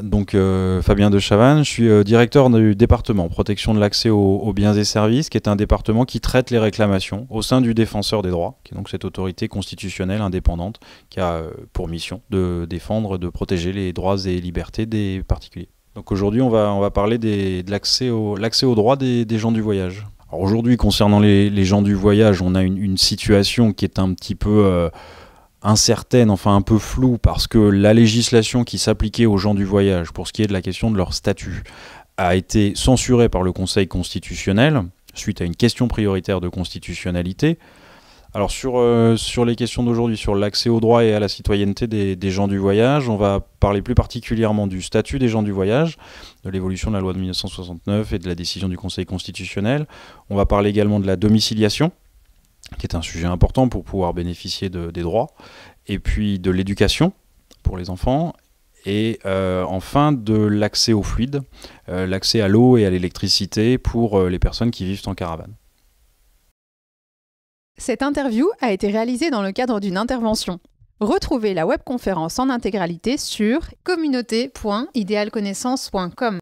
Donc euh, Fabien de Chavannes, je suis euh, directeur du département protection de l'accès aux, biens et services, qui est un département qui traite les réclamations au sein du défenseur des droits, qui est donc cette autorité constitutionnelle indépendante qui a euh, pour mission de défendre, de protéger les droits et libertés des particuliers. Donc aujourd'hui, on va, on va parler de l'accès aux droits des, gens du voyage Alors aujourd'hui, concernant les, gens du voyage, on a une, situation qui est un petit peu incertaine, enfin un peu floue, parce que la législation qui s'appliquait aux gens du voyage pour ce qui est de la question de leur statut a été censurée par le Conseil constitutionnel suite à une question prioritaire de constitutionnalité. Alors sur, euh, sur les questions d'aujourd'hui, sur l'accès aux droits et à la citoyenneté des, des, gens du voyage, on va parler plus particulièrement du statut des gens du voyage, de l'évolution de la loi de 1969 et de la décision du Conseil constitutionnel. On va parler également de la domiciliation, qui est un sujet important pour pouvoir bénéficier des droits, et puis de l'éducation pour les enfants, et euh, enfin de l'accès au fluide, euh, l'accès à l'eau et à l'électricité pour euh, les personnes qui vivent en caravane. Cette interview a été réalisée dans le cadre d'une intervention. Retrouvez la webconférence en intégralité sur communauté.idealconnaissance.com.